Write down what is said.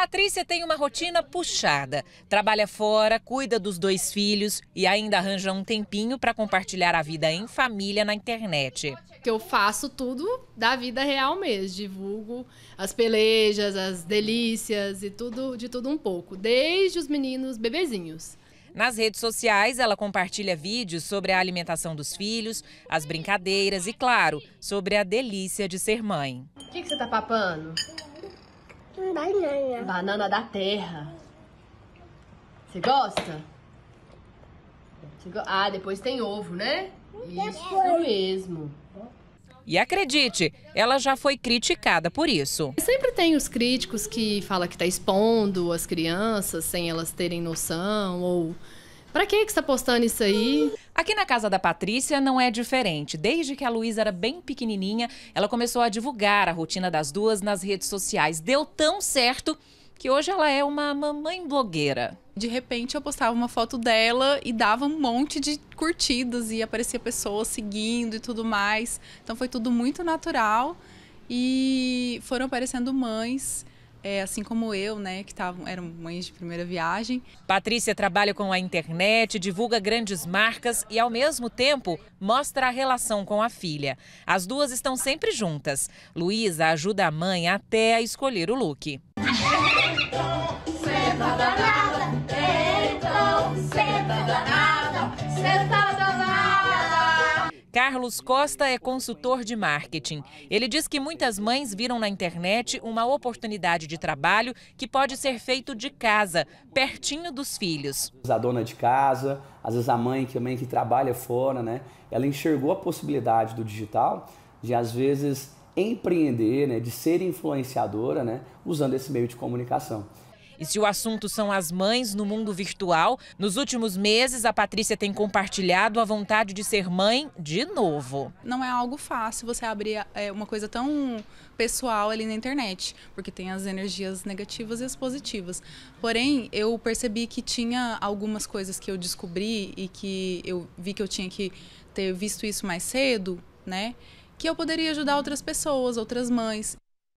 Patrícia tem uma rotina puxada. Trabalha fora, cuida dos dois filhos e ainda arranja um tempinho para compartilhar a vida em família na internet. Que eu faço tudo da vida real mesmo, divulgo as pelejas, as delícias e tudo de tudo um pouco, desde os meninos bebezinhos. Nas redes sociais, ela compartilha vídeos sobre a alimentação dos filhos, as brincadeiras e, claro, sobre a delícia de ser mãe. O que, que você está papando? Banana. Banana da terra. Você gosta? Ah, depois tem ovo, né? Isso mesmo. E acredite, ela já foi criticada por isso. Sempre tem os críticos que falam que está expondo as crianças sem elas terem noção ou Pra que que você tá postando isso aí? Aqui na casa da Patrícia não é diferente. Desde que a Luísa era bem pequenininha, ela começou a divulgar a rotina das duas nas redes sociais. Deu tão certo que hoje ela é uma mamãe blogueira. De repente eu postava uma foto dela e dava um monte de curtidas e aparecia pessoas seguindo e tudo mais. Então foi tudo muito natural e foram aparecendo mães é, assim como eu, né, que tavam, eram mães de primeira viagem. Patrícia trabalha com a internet, divulga grandes marcas e, ao mesmo tempo, mostra a relação com a filha. As duas estão sempre juntas. Luísa ajuda a mãe até a escolher o look. Senta danada, então, senta danada, senta Carlos Costa é consultor de marketing. Ele diz que muitas mães viram na internet uma oportunidade de trabalho que pode ser feito de casa, pertinho dos filhos. A dona de casa, às vezes a mãe que mãe que trabalha fora, né? Ela enxergou a possibilidade do digital de às vezes empreender, né, de ser influenciadora, né, usando esse meio de comunicação. E se o assunto são as mães no mundo virtual, nos últimos meses a Patrícia tem compartilhado a vontade de ser mãe de novo. Não é algo fácil você abrir é, uma coisa tão pessoal ali na internet, porque tem as energias negativas e as positivas. Porém, eu percebi que tinha algumas coisas que eu descobri e que eu vi que eu tinha que ter visto isso mais cedo, né? Que eu poderia ajudar outras pessoas, outras mães.